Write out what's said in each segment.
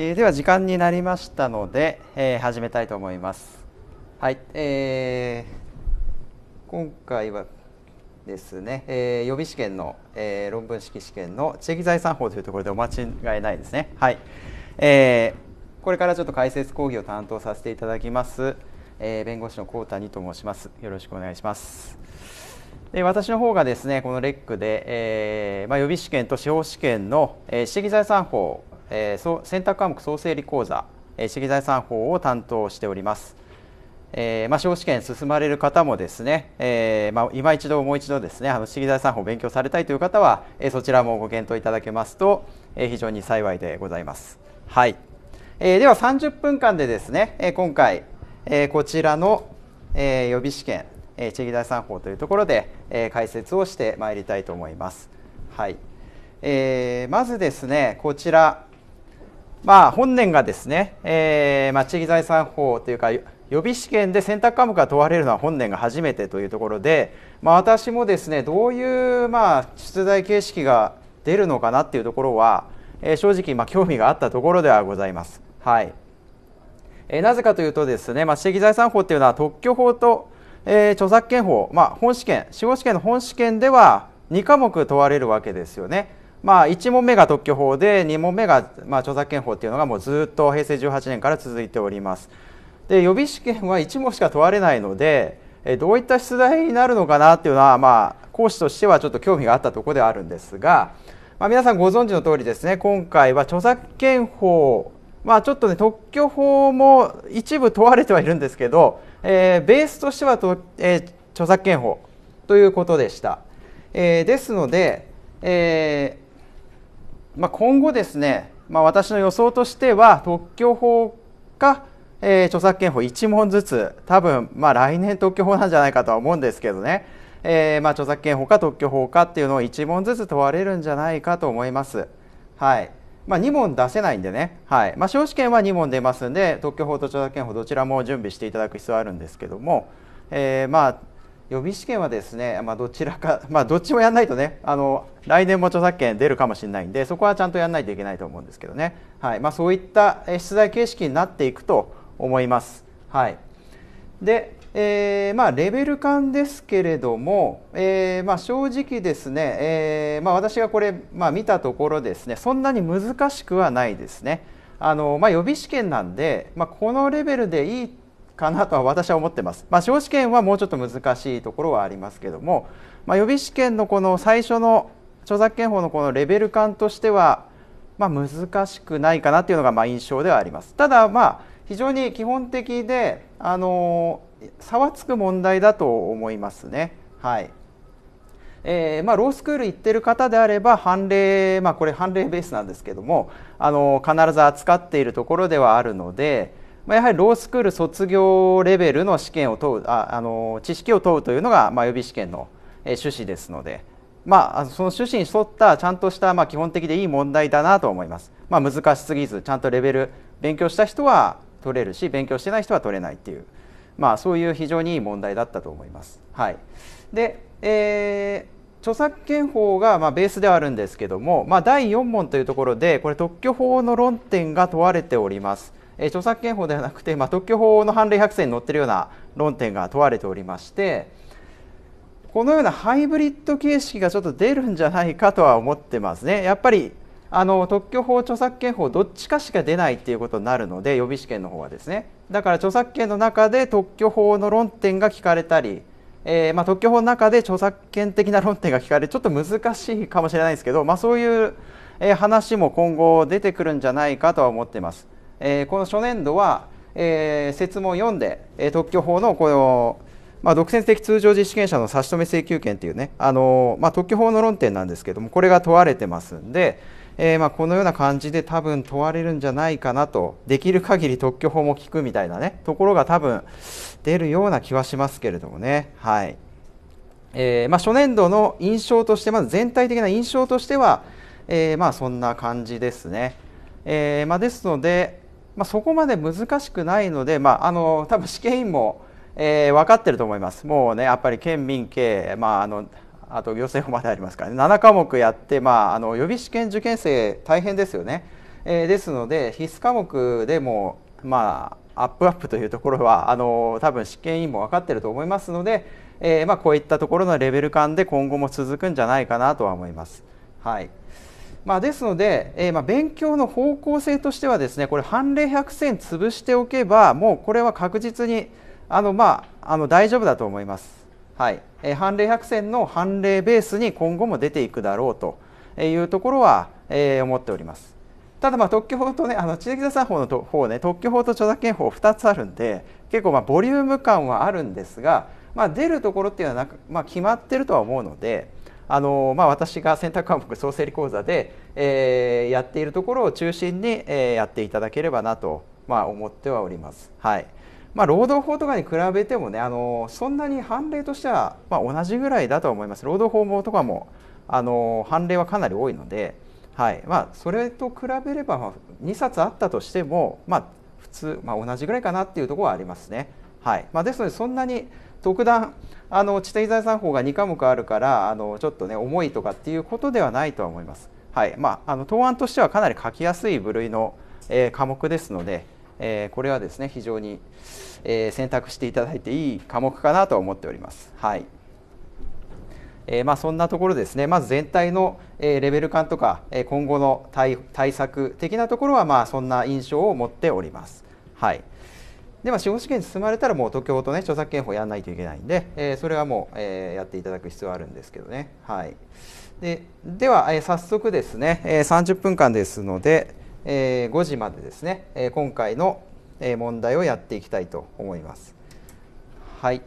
えー、では時間になりましたので、えー、始めたいと思います。はい、えー、今回はですね、えー、予備試験の、えー、論文式試験の知的財産法というところでお間違いないですね。はい、えー、これからちょっと解説講義を担当させていただきます、えー、弁護士の高谷と申します。よろしくお願いします。で私の方がですねこのレックで、えーまあ、予備試験と司法試験の、えー、知的財産法えー、選択科目総整理講座、えー、資材産法を担当しております。えーまあ、司法試験進まれる方もですね、えーまあ、今一度もう一度ですねあの資材産法を勉強されたいという方は、えー、そちらもご検討いただけますと、えー、非常に幸いでございます。はい、えー、では30分間でですね、えー、今回、えー、こちらの、えー、予備試験、えー、地域財産法というところで、えー、解説をしてまいりたいと思います。はいえー、まずですねこちらまあ、本年がですね、えーまあ、知的財産法というか予備試験で選択科目が問われるのは本年が初めてというところで、まあ、私もですねどういう、まあ、出題形式が出るのかなっていうところは、えー、正直、まあ、興味があったところではございます。はいえー、なぜかというとですね、まあ、知的財産法っていうのは特許法と、えー、著作権法、まあ、本試験司法試験の本試験では2科目問われるわけですよね。まあ、1問目が特許法で2問目がまあ著作権法っていうのがもうずっと平成18年から続いております。で予備試験は1問しか問われないのでどういった出題になるのかなっていうのは、まあ、講師としてはちょっと興味があったところではあるんですが、まあ、皆さんご存知の通りですね今回は著作権法まあ、ちょっとね特許法も一部問われてはいるんですけど、えー、ベースとしてはと、えー、著作権法ということでした。えー、ですので、えーまあ、今後ですね、まあ、私の予想としては特許法か、えー、著作権法1問ずつ多分、まあ、来年特許法なんじゃないかとは思うんですけどね、えー、まあ、著作権法か特許法かっていうのを1問ずつ問われるんじゃないかと思います。はいまあ、2問出せないんでね、はいまあ、司験は2問出ますんで特許法と著作権法どちらも準備していただく必要あるんですけども、えー、まあ予備試験はですね、まあ、どちらか、まあ、どっちもやらないとねあの来年も著作権出るかもしれないんでそこはちゃんとやらないといけないと思うんですけどね、はいまあ、そういった出題形式になっていくと思います。はい、で、えー、まあ、レベル感ですけれども、えー、まあ、正直ですね、えー、まあ、私がこれ、ま見たところですねそんなに難しくはないですね。あのま予備試験なんで、まこのレベルでいいかなとは私は思ってます。まあ、小試験はもうちょっと難しいところはありますけども、ま予備試験のこの最初の著作権法のこのレベル感としては、まあ、難しくないかなっていうのがまあ印象ではあります。ただまあ非常に基本的であの差はつく問題だと思いますね。はいえーまあ、ロースクール行ってる方であれば判例、まあ、これ判例ベースなんですけどもあの必ず扱っているところではあるので、まあ、やはりロースクール卒業レベルの試験を問うああの知識を問うというのが、まあ、予備試験の趣旨ですので、まあ、その趣旨に沿ったちゃんとしたまあ基本的でいい問題だなと思います。まあ、難しすぎずちゃんとレベル勉強した人は取れるし勉強してない人は取れないっていう、まあ、そういう非常にいい問題だったと思います。はい、で、えー、著作権法がまあベースではあるんですけども、まあ、第4問というところでこれ特許法の論点が問われております。えー、著作権法ではなくて、まあ、特許法の判例100選に載ってるような論点が問われておりまして。このようなハイブリッド形式がちょっと出るんじゃないかとは思ってますね。やっぱりあの特許法著作権法どっちかしか出ないっていうことになるので予備試験の方はですねだから著作権の中で特許法の論点が聞かれたり、えー、まあ、特許法の中で著作権的な論点が聞かれてちょっと難しいかもしれないですけど、まあ、そういう話も今後出てくるんじゃないかとは思ってます。えー、この初年度は、えー、説問読んで特許法のこのまあ、独占的通常実施権者の差し止め請求権というね、あのまあ、特許法の論点なんですけれども、これが問われてますんで、えー、まあこのような感じで多分問われるんじゃないかなと、できる限り特許法も聞くみたいなね、ところが多分出るような気はしますけれどもね。はいえーまあ、初年度の印象として、まず全体的な印象としては、えー、まあそんな感じですね。えーまあ、ですので、まあ、そこまで難しくないので、まあ、あの多分試験員もえー、分かってると思います。もうねやっぱり県民系、まあ、あのあと行政法までありますからね7科目やって、まあ、あの予備試験受験生大変ですよね。えー、ですので必須科目でも、まあ、アップアップというところはあの多分試験委員も分かってると思いますので、えー、まあ、こういったところのレベル感で今後も続くんじゃないかなとは思います。はいまあ、ですので、えー、まあ、勉強の方向性としてはですねこれ判例100選潰しておけばもうこれは確実にあのまああの大丈夫だと思います。はい、えー、判例百選の判例ベースに今後も出ていくだろうというところは、えー、思っております。ただまあ特許法とねあの地域財産法の方ね特許法と著作権法2つあるんで結構まあボリューム感はあるんですが、まあ、出るところっていうのはなまあ、決まってるとは思うので。あのまあ、私が選択科目総整理講座で、えー、やっているところを中心に、えー、やっていただければなと、まあ、思ってはおります。はいまあ、労働法とかに比べてもねあのそんなに判例としては、ま同じぐらいだと思います労働法とかもあの判例はかなり多いので、はいまあ、それと比べれば、2冊あったとしても、まあ、普通、まあ、同じぐらいかなっていうところはありますね。はいまですのでそんなに特段あの知的財産法が2科目あるからあのちょっとね重いとかっていうことではないとは思います。はいまあ、あの答案としてはかなり書きやすい部類の、えー、科目ですので、えこれはですね非常に、え選択していただいていい科目かなと思っております。はいえまあ、そんなところですねまず全体の、えレベル感とか、え今後の対策的なところは、まあ、そんな印象を持っております。はいでは、司法試験に進まれたらもう東京とね著作権法やらないといけないんで、えそれはもう、えやっていただく必要あるんですけどね。はい、ででは、え早速ですね、え30分間ですので、えー、5時までですね、えー、今回の問題をやっていきたいと思います。はい。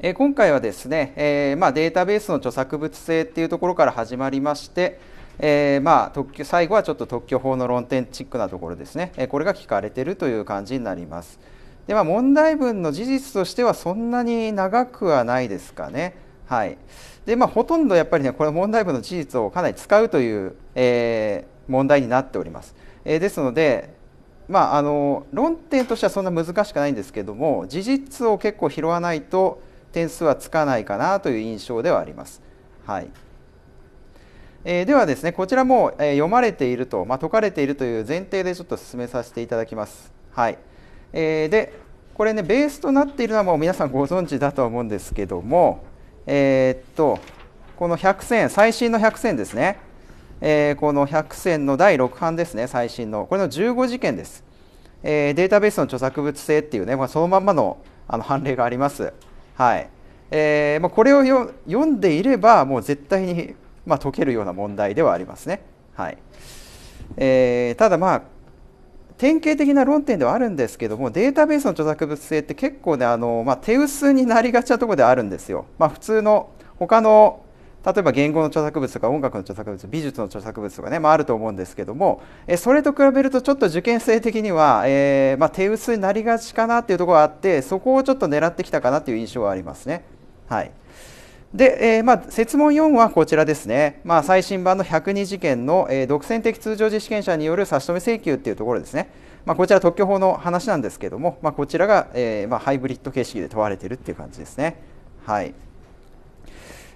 えー、今回はですね、えー、まあデータベースの著作物性っていうところから始まりまして、えー、まあ特許最後はちょっと特許法の論点チックなところですね、えこれが聞かれてるという感じになります。でまあ、問題文の事実としてはそんなに長くはないですかね。はいでまあ、ほとんどやっぱりねこれ問題文の事実をかなり使うという、えー、問題になっております。えー、ですので、まあ、あの論点としてはそんな難しくないんですけども事実を結構拾わないと点数はつかないかなという印象ではあります。はいえー、ではですねこちらも、え読まれていると、まあ、解かれているという前提でちょっと進めさせていただきます。はいえー、でこれねベースとなっているのはもう皆さんご存知だとは思うんですけども、えー、っとこの100選最新の100選ですね。えー、この百選の第6版ですね、最新の、これの15事件です。えー、データベースの著作物性っていうね、まあ、そのまんまのあの判例があります。はいえーまあ、これをよ読んでいれば、もう絶対に、まあ、解けるような問題ではありますね。はいえー、ただ、まあ、典型的な論点ではあるんですけどもデータベースの著作物性って結構ねあの、まあ、手薄になりがちなところであるんですよ。まあ、普通の他の例えば言語の著作物とか音楽の著作物美術の著作物とかね、まあ、あると思うんですけどもえそれと比べるとちょっと受験生的には、えー、まあ、手薄になりがちかなっていうところがあってそこをちょっと狙ってきたかなという印象はありますね。はいで、えー、まあ、設問4はこちらですね、まあ、最新版の102事件の、えー、独占的通常実験者による差し止め請求というところですね、まあ、こちら特許法の話なんですけども、まこちらが、えまハイブリッド形式で問われているという感じですね。はい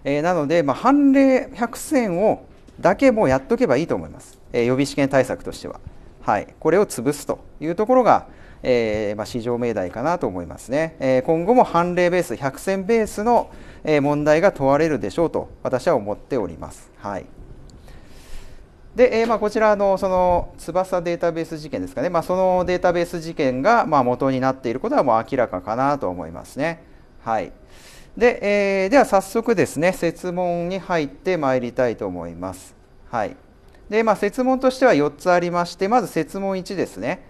えー、なので、まあ、判例100選をだけもやっとけばいいと思います、えー、予備試験対策としては、はい、これを潰すというところが、えーまあ、市場命題かなと思いますね、えー、今後も判例ベース100選ベースの問題が問われるでしょうと私は思っております、はいで、えーまあ、こちらのその翼データベース事件ですかね、まあ、そのデータベース事件がまあ元になっていることはもう明らかかなと思いますね。はい、で、えー、では早速ですね、設問に入ってまいりたいと思います。はい。で、まあ、設問としては4つありまして、まず設問1ですね。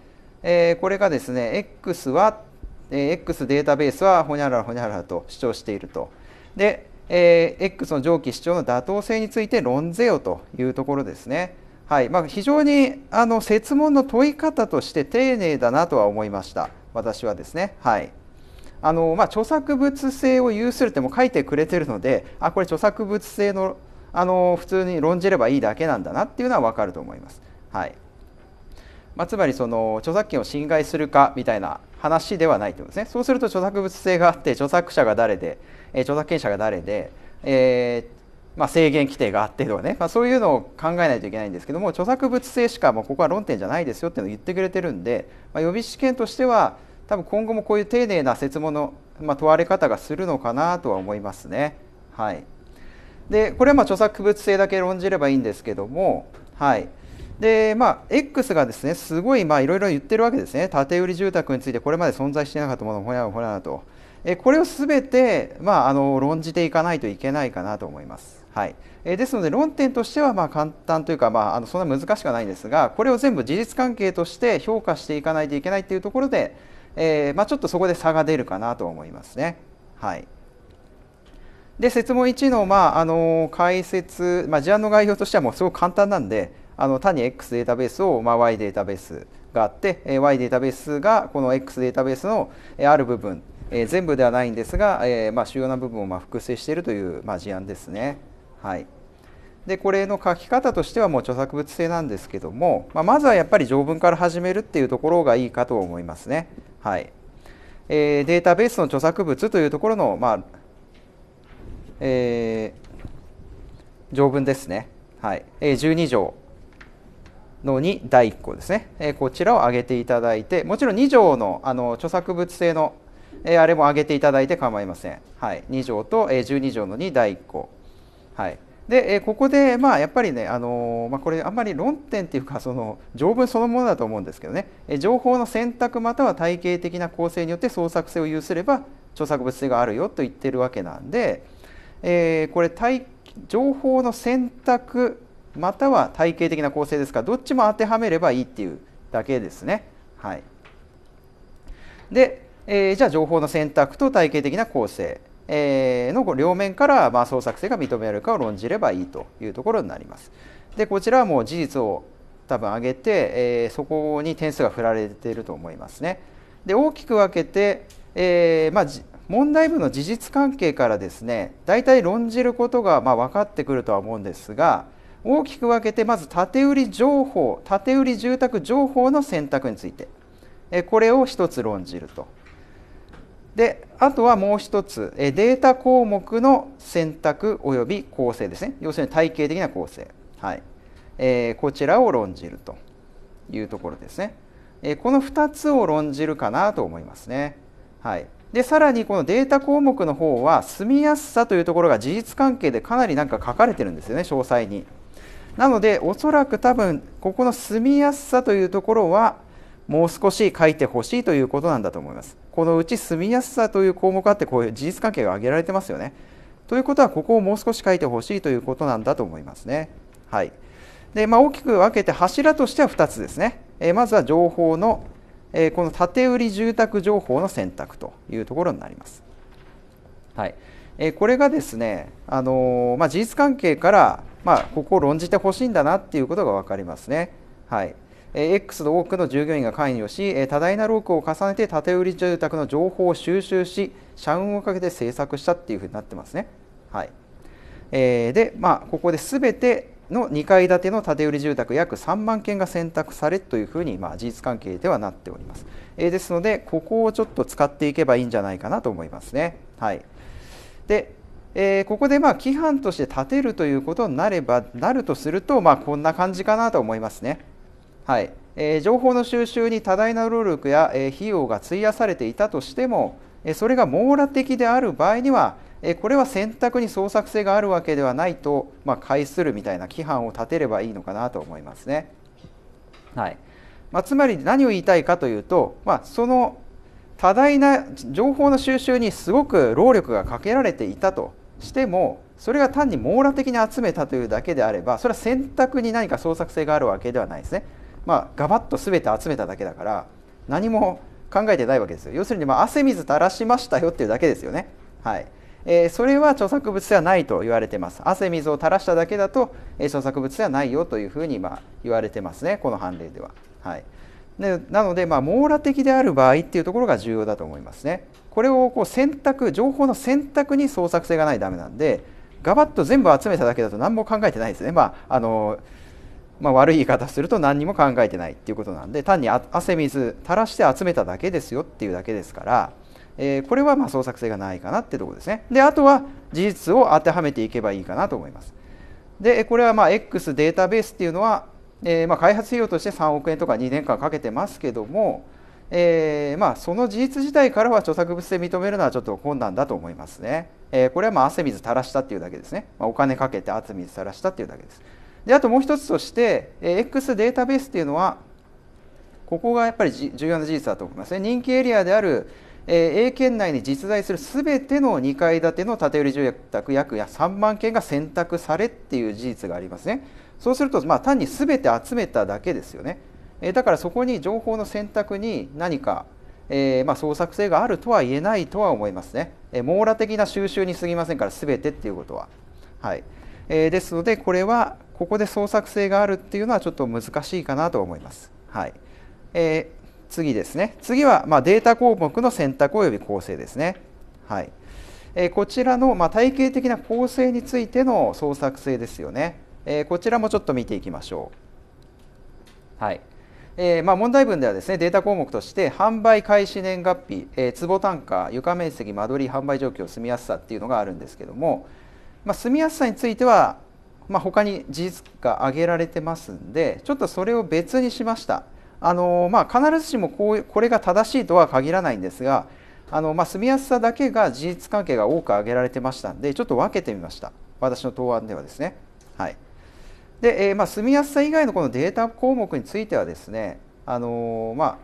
えー、これがですね、X は、えー、X データベースはほにゃららほにゃららと主張していると。で、えー、X の上記主張の妥当性について論ぜよというところですね。はいまあ、非常にあの設問の問い方として丁寧だなとは思いました。私はですね。はいあの、まあ、著作物性を有するっても書いてくれてるのであこれ著作物性のあの普通に論じればいいだけなんだなっていうのは分かると思います。はいまあ、つまりその著作権を侵害するかみたいな話ではないということですね。そうすると著作物性があって著作者が誰で、えー、著作権者が誰で、えー、まあ、制限規定があってとかね、まあ、そういうのを考えないといけないんですけども著作物性しかもうここは論点じゃないですよっていうのを言ってくれてるんで、ま予備試験としては多分今後もこういう丁寧な説問の、まあ、問われ方がするのかなとは思いますね。はい、でこれはまあ著作物性だけ論じればいいんですけども、はいでまあ、X がですねすごい、まあ、いろいろ言ってるわけですね建売り住宅についてこれまで存在してなかったものをほやほやとえこれをすべて、まあ、あの論じていかないといけないかなと思います。はい、えですので論点としてはまあ簡単というか、まあ、あのそんな難しくはないんですがこれを全部事実関係として評価していかないといけないというところでえー、まあ、ちょっとそこで差が出るかなと思いますね。はい、で設問1の,、まあ、あの解説、まあ、事案の概要としてはもうすごく簡単なんであの単に X データベースを、まあ、Y データベースがあって、え Y データベースがこの X データベースの、えある部分、え全部ではないんですが、えーまあ、主要な部分を、まあ、複製しているという、まあ、事案ですね。はいでこれの書き方としてはもう著作物性なんですけども、まあ、まずはやっぱり条文から始めるっていうところがいいかと思いますね。はいえー、データベースの著作物というところの、まあえー、条文ですね。はい、え12条の2第1項ですね、えー、こちらを挙げていただいてもちろん2条のあの著作物性の、えー、あれも挙げていただいて構いません、はい、2条と、えー、12条の2第1項、はい、で、えここで、まあ、やっぱりね、あのまあ、これあんまり論点っていうかその条文そのものだと思うんですけどね、え情報の選択または体系的な構成によって創作性を有すれば著作物性があるよと言ってるわけなんで、えー、これ体情報の選択または体系的な構成ですからどっちも当てはめればいいっていうだけですね。はい、で、えー、じゃあ情報の選択と体系的な構成。えの両面からま創作性が認められるかを論じればいいというところになります。でこちらはもう事実を多分上げて、えそこに点数が振られていると思いますね。で大きく分けて、えまあ、問題文の事実関係からですね大体論じることがま分かってくるとは思うんですが大きく分けてまず建売情報建売住宅情報の選択についてこれを1つ論じるとであとはもう一つデータ項目の選択および構成ですね要するに体系的な構成、はいえー、こちらを論じるというところですね、えー、この2つを論じるかなと思いますね、はい、でさらにこのデータ項目の方は住みやすさというところが事実関係でかなりなんか書かれてるんですよね詳細になのでおそらく多分ここの住みやすさというところはもう少し書いてほしいということなんだと思いますこのうち住みやすさという項目があってこういう事実関係が挙げられてますよね。ということはここをもう少し書いてほしいということなんだと思いますね。はいでまあ、大きく分けて柱としては2つですね。えー、まずは情報の、えー、この建売住宅情報の選択というところになります。はいえー、これがですね、あのまあ、事実関係から、まあ、ここを論じてほしいんだなっていうことが分かりますね。はい X の多くの従業員が関与し多大な労苦を重ねて建て売り住宅の情報を収集し社運をかけて制作したっていうふうになってますね。はいえー、で、まあ、ここで全ての2階建ての建て売り住宅約3万件が選択されというふうに、まあ、事実関係ではなっております、えー、ですのでここをちょっと使っていけばいいんじゃないかなと思いますね。はい、でえー、ここでまあ規範として立てるということになればなるとすると、まあ、こんな感じかなと思いますね。はいえー、情報の収集に多大な労力や、えー、費用が費やされていたとしても、えー、それが網羅的である場合には、えー、これは選択に創作性があるわけではないと、まあ、解するみたいな規範を立てればいいのかなと思いますね。はいまあ、つまり何を言いたいかというと、まあ、その多大な情報の収集にすごく労力がかけられていたとしてもそれが単に網羅的に集めたというだけであればそれは選択に何か創作性があるわけではないですね。まあ、ガバッと全て集めただけだから何も考えてないわけですよ要するに、まあ、汗水垂らしましたよっていうだけですよね、はいえー、それは著作物ではないと言われてます汗水を垂らしただけだと、えー、著作物ではないよというふうに、まあ、言われてますねこの判例では、はい、でなので、まあ、網羅的である場合っていうところが重要だと思いますねこれをこう選択情報の選択に創作性がないとダメなんでガバッと全部集めただけだと何も考えてないですねまああのーまあ、悪い言い方すると何にも考えてないっていうことなんで単に汗水垂らして集めただけですよっていうだけですから、えー、これはま創作性がないかなってとこですねであとは事実を当てはめていけばいいかなと思いますでこれはま X データベースっていうのは、えー、ま開発費用として3億円とか2年間かけてますけども、えー、まあ、その事実自体からは著作物で認めるのはちょっと困難だと思いますね。えー、これはまあ汗水垂らしたっていうだけですね。まあ、お金かけて汗水垂らしたっていうだけです。であともう一つとして、え X データベースっていうのはここがやっぱり重要な事実だと思いますね人気エリアである、え A 県内に実在するすべての2階建ての建売住宅約3万件が選択されっていう事実がありますねそうすると、まあ、単にすべて集めただけですよね、えだからそこに情報の選択に何かえー、まあ、創作性があるとは言えないとは思いますね、え網羅的な収集にすぎませんから全てっていうことは、はいえー、ですのでこれはここで創作性があるっていうのはちょっと難しいかなと思います。はいえー、次ですね。次は、まデータ項目の選択及び構成ですね。はい。えー、こちらの、ま体系的な構成についての創作性ですよね。えー、こちらもちょっと見ていきましょう。はい。えー、ま問題文ではですね、データ項目として販売開始年月日、え坪単価、床面積、間取り、販売状況、住みやすさっていうのがあるんですけども、まあ、住みやすさについてはまあ、他に事実が挙げられてますんでちょっとそれを別にしました。あのまあ、必ずしもこうこれが正しいとは限らないんですがあの、まあ、住みやすさだけが事実関係が多く挙げられてましたんでちょっと分けてみました私の答案ではですね。はい、で、えー、まあ、住みやすさ以外のこのデータ項目についてはですね、あのまあ、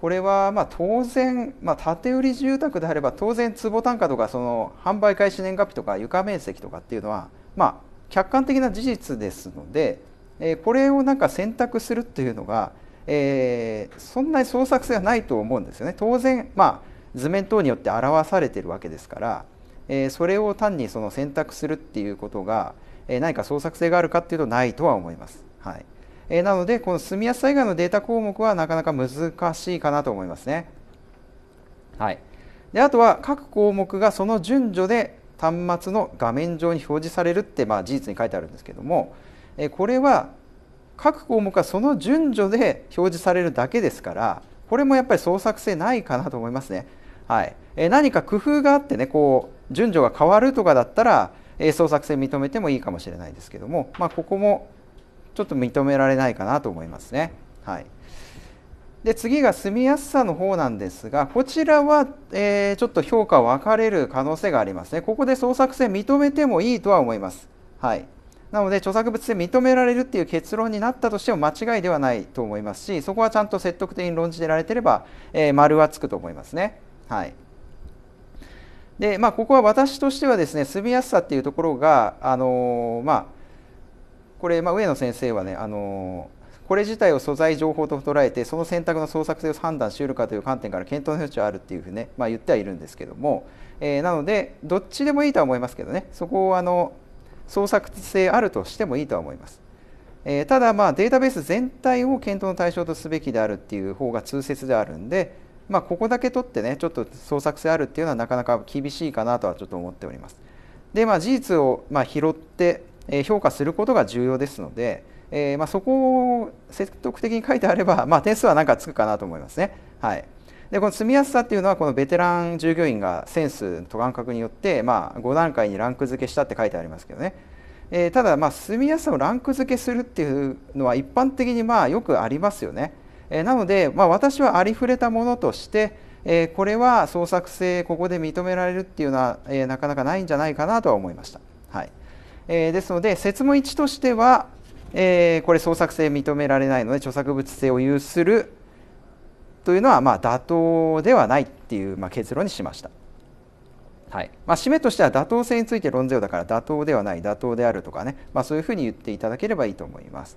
これはま当然、まあ、建売り住宅であれば当然坪単価とかその販売開始年月日とか床面積とかっていうのは、まあ、客観的な事実ですので、えー、これをなんか選択するっていうのが、えー、そんなに創作性はないと思うんですよね。当然、まあ、図面等によって表されてるわけですから、えー、それを単にその選択するっていうことが、えー、何か創作性があるかっていうとないとは思います。はいえー、なのでこの住みやすさ以外のデータ項目はなかなか難しいかなと思いますね。はい、であとは各項目がその順序で端末の画面上に表示されるってまあ事実に書いてあるんですけどもこれは各項目はその順序で表示されるだけですからこれもやっぱり創作性ないかなと思いますね。はい、え何か工夫があってねこう順序が変わるとかだったら、え創作性認めてもいいかもしれないですけども、まあ、ここもちょっと認められないかなと思いますね。はい、で次が住みやすさの方なんですがこちらは、えー、ちょっと評価分かれる可能性がありますねここで創作性認めてもいいとは思いますはいなので著作物性認められるっていう結論になったとしても間違いではないと思いますしそこはちゃんと説得的に論じてられてれば、えー、丸はつくと思いますねはいでまあここは私としてはですね住みやすさっていうところがあのー、まあこれ、まあ、上野先生はねあのーこれ自体を素材情報と捉えてその選択の創作性を判断しうるかという観点から検討の余地はあるっていうふうにね、まあ、言ってはいるんですけども、えー、なのでどっちでもいいとは思いますけどねそこをあの創作性あるとしてもいいとは思います。えー、ただまあデータベース全体を検討の対象とすべきであるっていう方が通説であるんで、まあ、ここだけ取ってねちょっと創作性あるっていうのはなかなか厳しいかなとはちょっと思っております。でまあ事実をまあ拾って評価することが重要ですので、えー、まあ、そこを説得的に書いてあれば、まあ、点数は何かつくかなと思いますね。はい、でこの住みやすさっていうのはこのベテラン従業員がセンスと感覚によって、まあ、5段階にランク付けしたって書いてありますけどね、えー、ただまあ住みやすさをランク付けするっていうのは一般的にまあよくありますよね。えー、なので、まあ、私はありふれたものとして、えー、これは創作性ここで認められるっていうのは、えー、なかなかないんじゃないかなとは思いました。はいえー、ですので説問1としては、えー、これ創作性認められないので著作物性を有するというのはまあ妥当ではないっていうまあ結論にしました。はいまあ、締めとしては妥当性について論じよだから妥当ではない妥当であるとかね、まあ、そういうふうに言っていただければいいと思います。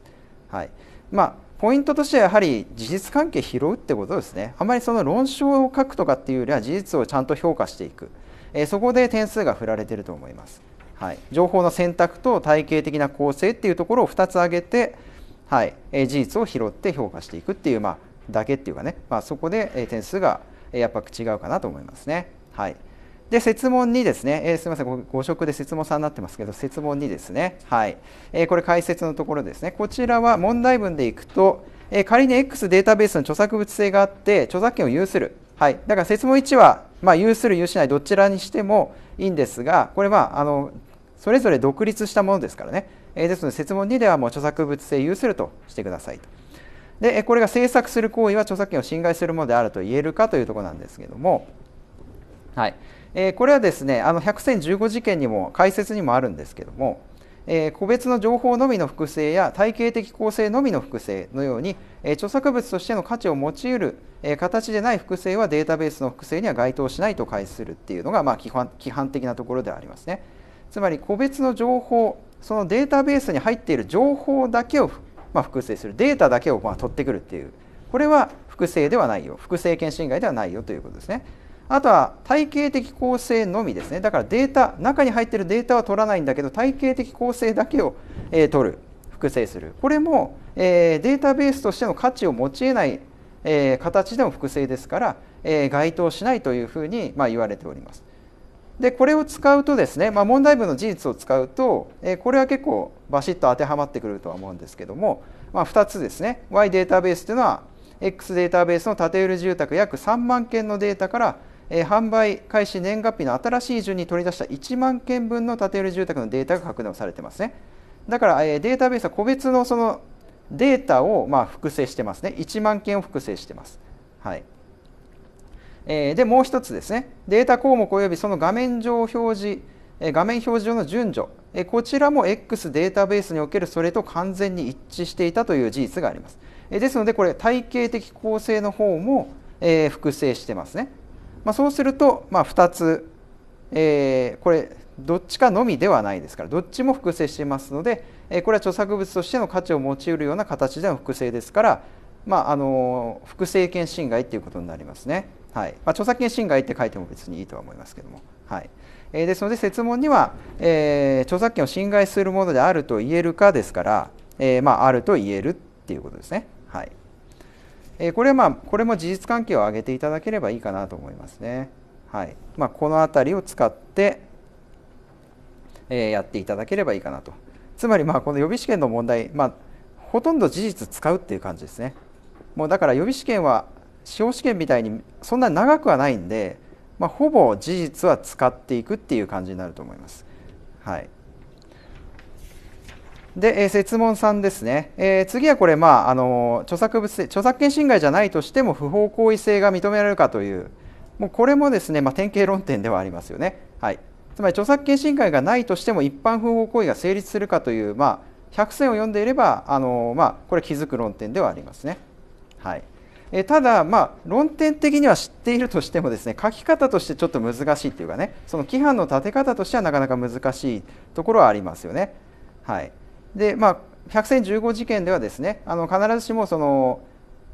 はいまあ、ポイントとしてはやはり事実関係拾うってことですねあまりその論証を書くとかっていうよりは事実をちゃんと評価していく、えー、そこで点数が振られてると思います。はい、情報の選択と体系的な構成っていうところを2つ挙げて、はい、事実を拾って評価していくっていう、まあ、だけっていうかね、まあ、そこで点数がやっぱ違うかなと思いますね。はい、で、設問2ですね、えー、すみません、ご色で設問さんになってますけど、設問2ですね、はい、えー、これ解説のところですね、こちらは問題文でいくと、えー、仮に X データベースの著作物性があって、著作権を有する。はい、だから設問1は、まあ、有する、有しない、どちらにしてもいいんですが、これは、あの、それぞれ独立したものですからね、えー、ですので設問2ではもう著作物性有するとしてくださいとでこれが制作する行為は著作権を侵害するものであると言えるかというところなんですけども、はいえー、これはですねあの100選15事件にも解説にもあるんですけども、えー、個別の情報のみの複製や体系的構成のみの複製のように、えー、著作物としての価値を持ちる、えー、形でない複製はデータベースの複製には該当しないと解するっていうのが、まあ、基本的なところではありますね。つまり個別の情報そのデータベースに入っている情報だけを、まあ、複製するデータだけをまあ取ってくるっていうこれは複製ではないよ複製権侵害ではないよということですねあとは体系的構成のみですねだからデータ中に入っているデータは取らないんだけど体系的構成だけを、えー、取る複製するこれも、えー、データベースとしての価値を持ち得ない、えー、形でも複製ですから、え該当しないというふうに、まあ、言われておりますでこれを使うとですね、まあ、問題文の事実を使うと、えこれは結構バシッと当てはまってくるとは思うんですけども、まあ、2つですね Y データベースというのは X データベースの建売住宅約3万件のデータから、え販売開始年月日の新しい順に取り出した1万件分の建売住宅のデータが格納されてますね。だから、えデータベースは個別のそのデータをま複製してますね。1万件を複製してます。はい。えー、でもう一つですねデータ項目及びその画面上表示画面表示上の順序こちらも X データベースにおけるそれと完全に一致していたという事実がありますですのでこれ体系的構成の方も複製してますね、まあ、そうするとま2つ、えー、これどっちかのみではないですからどっちも複製していますのでこれは著作物としての価値を持ち得るような形での複製ですから、まあ、あの複製権侵害ということになりますね。はいまあ、著作権侵害って書いても別にいいとは思いますけども、はいえー、ですので設問には、えー、著作権を侵害するものであると言えるかですから、えー、まあ、あると言えるっていうことですね。はいえこれはまあこれも事実関係を挙げていただければいいかなと思いますね。はいまあ、この辺りを使って、えやっていただければいいかなと。つまりまあこの予備試験の問題、まあ、ほとんど事実使うっていう感じですね。もうだから予備試験は司法試験みたいにそんなに長くはないんで、まあ、ほぼ事実は使っていくっていう感じになると思います。はい、で、えー、設問3ですね、えー、次はこれ、まああの著作物著作権侵害じゃないとしても不法行為性が認められるかというもうこれもですね、まあ、典型論点ではありますよね、はい、つまり著作権侵害がないとしても一般不法行為が成立するかという、まあ、100選を読んでいればあの、まあ、これ気づく論点ではありますね。はいえただ、まあ、論点的には知っているとしてもですね書き方としてちょっと難しいというかねその規範の立て方としてはなかなか難しいところはありますよね。はい、で、まあ、100戦15事件ではですねあの必ずしもその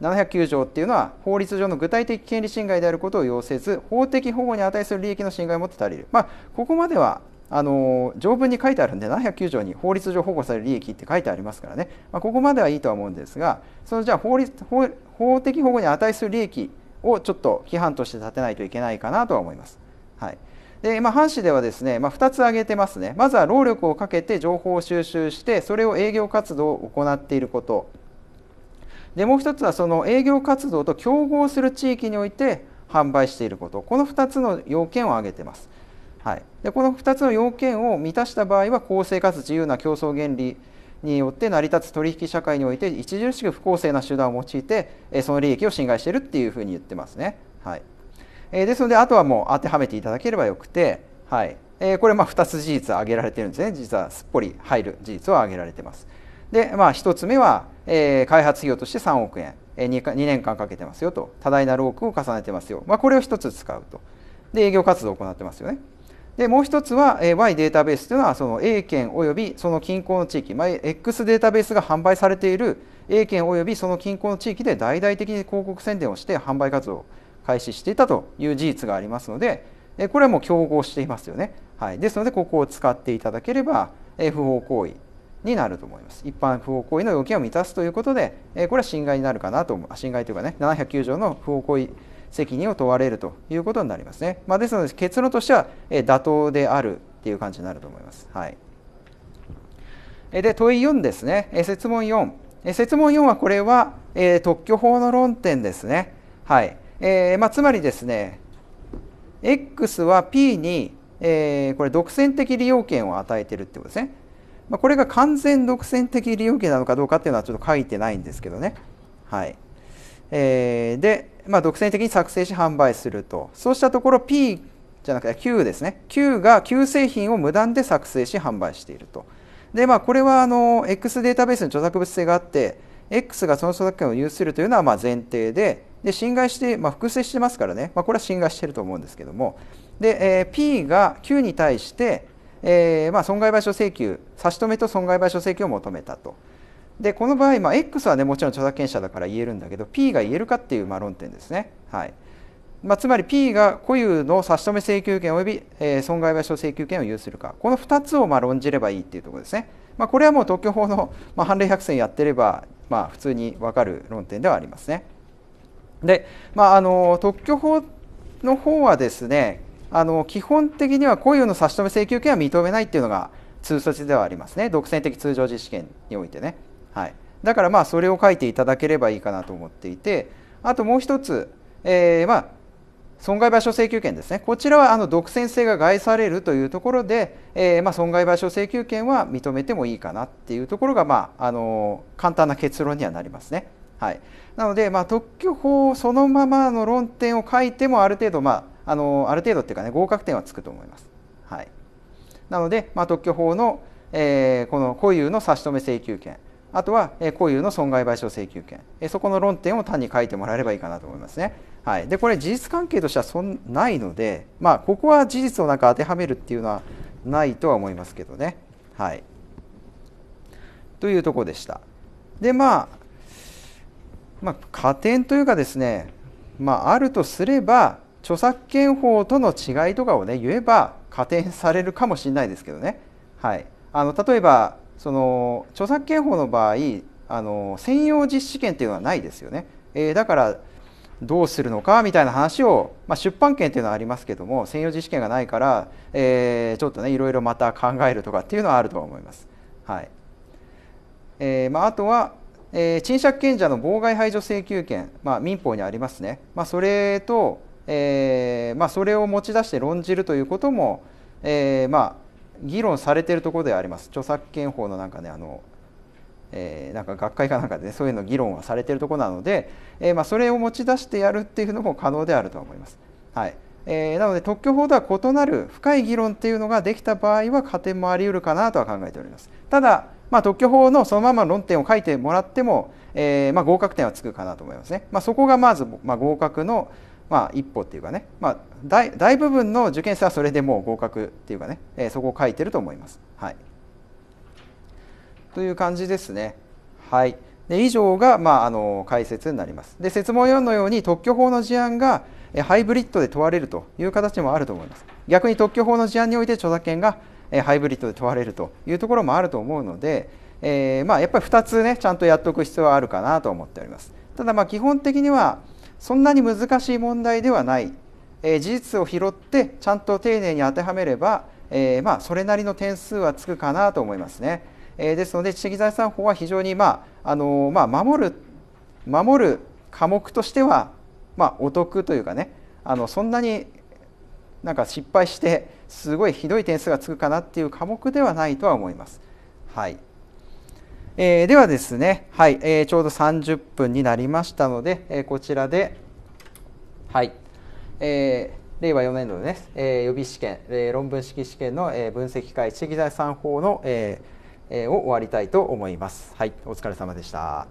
709条っていうのは法律上の具体的権利侵害であることを要せず法的保護に値する利益の侵害をもって足りる、まあ、ここまではあの条文に書いてあるんで709条に法律上保護される利益って書いてありますからね、まあ、ここまではいいとは思うんですがそのじゃあ法律法的保護に値する利益をちょっと規範として立てないといけないかなとは思います。はいでまあ、藩士ではですね、まあ、2つ挙げてますねまずは労力をかけて情報を収集してそれを営業活動を行っていることでもう1つはその営業活動と競合する地域において販売していることこの2つの要件を挙げてます。はい、でこの2つの要件を満たした場合は公正かつ自由な競争原理によって成り立つ取引社会において著しく不公正な手段を用いてその利益を侵害しているっていうふうに言ってますね。はい、ですのであとはもう当てはめていただければよくて、はいえこれまあ2つ事実挙げられてるんですね実はすっぽり入る事実を挙げられてます。で、まあ、1つ目は、え開発費用として3億円 2, 2年間かけてますよと多大な労苦を重ねてますよ、まあ、これを1つ使うとで営業活動を行ってますよね。でもう一つは Y データベースというのはその A 県およびその近郊の地域、まあ、X データベースが販売されている A 県およびその近郊の地域で大々的に広告宣伝をして販売活動を開始していたという事実がありますのでこれはもう競合していますよね、はい、ですのでここを使っていただければ不法行為になると思います一般不法行為の要件を満たすということでこれは侵害になるかなと思う侵害というかね709条の不法行為責任を問われるということになりますね。まあ、ですので結論としては、え妥当であるっていう感じになると思います。はい、で問い4ですね、え説問4、え説問4はこれは、え特許法の論点ですね。はいえー、まあ、つまりですね X は P に、えこれ独占的利用権を与えてるってことですね。まあ、これが完全独占的利用権なのかどうかっていうのはちょっと書いてないんですけどね。はい。えー、で、まあ、独占的に作成し販売するとそうしたところ P じゃなくて Q ですね Q が Q 製品を無断で作成し販売しているとで、まあ、これはあの X データベースに著作物性があって X がその著作権を有するというのはま前提でで侵害して、まあ、複製してますからね、まあ、これは侵害してると思うんですけどもで、えー、P が Q に対して、えー、ま損害賠償請求差し止めと損害賠償請求を求めたと。でこの場合、まあ、X はねもちろん著作権者だから言えるんだけど P が言えるかっていうまあ論点ですね。はいまあ、つまり P が固有の差し止め請求権及び、えー、損害賠償請求権を有するかこの2つをまあ論じればいいっていうところですね。まあ、これはもう特許法の、まあ、判例百選やってれば、まあ、普通に分かる論点ではありますね。で、まあ、あの特許法の方はですねあの基本的には固有の差し止め請求権は認めないっていうのが通措置ではありますね独占的通常実施権においてね。はい、だからまあそれを書いていただければいいかなと思っていてあともう一つ、えー、まあ損害賠償請求権ですねこちらはあの独占性が害されるというところで、えー、まあ損害賠償請求権は認めてもいいかなっていうところが、まあ、あの簡単な結論にはなりますね。はい、なので、まあ、特許法そのままの論点を書いてもある程度、まあ、あのある程度っていうかね合格点はつくと思います。はい、なので、まあ、特許法の、えー、この固有の差し止め請求権あとは、えー、固有の損害賠償請求権、えそこの論点を単に書いてもらえればいいかなと思いますね。はい、でこれ事実関係としてはそんないので、まあ、ここは事実をなんか当てはめるっていうのはないとは思いますけどね。はい、というとこでした。でまあ、まあ、加点というかですね、まあ、あるとすれば著作権法との違いとかをね言えば加点されるかもしれないですけどね。はい、あの例えばその著作権法の場合あの専用実施権っていうのはないですよね、えー、だからどうするのかみたいな話を、まあ、出版権っていうのはありますけども専用実施権がないから、えー、ちょっとねいろいろまた考えるとかっていうのはあるとは思います。はいえーまあ、あとは、えー、賃借権者の妨害排除請求権、まあ、民法にありますね、まあ、それと、えーまあ、それを持ち出して論じるということも、えーま議論されてるところではあります著作権法のなんかねあの、えー、なんか学会かなんかで、ね、そういうの議論はされてるところなので、えー、まあ、それを持ち出してやるっていうのも可能であるとは思います。はいえー、なので特許法とは異なる深い議論っていうのができた場合は加点もあり得るかなとは考えております。ただ、まあ、特許法のそのまま論点を書いてもらっても、えー、まあ、合格点はつくかなと思いますね。まあ、そこがまず、ま合格の、まあ、一歩っていうかね、まあ大、大部分の受験生はそれでもう合格っていうかね、えー、そこを書いてると思います。はい、という感じですね。はい、で以上が、まあ、あの解説になります。で説問4のように特許法の事案がハイブリッドで問われるという形もあると思います。逆に特許法の事案において著作権がハイブリッドで問われるというところもあると思うので、えー、まあ、やっぱり2つねちゃんとやっておく必要はあるかなと思っております。ただま基本的にはそんなに難しい問題ではない、えー、事実を拾ってちゃんと丁寧に当てはめれば、えー、まあ、それなりの点数はつくかなと思いますね。えー、ですので知的財産法は非常に、まああのまあ、守る守る科目としては、まあ、お得というかねあのそんなになんか失敗してすごいひどい点数がつくかなっていう科目ではないとは思います。はいえー、ではですね、はいえー、ちょうど30分になりましたので、えー、こちらで、はいえー、令和4年度の、ね、えー、予備試験、えー、論文式試験の、えー、分析会知的財産法の、えーえー、を終わりたいと思います。はい、お疲れ様でした。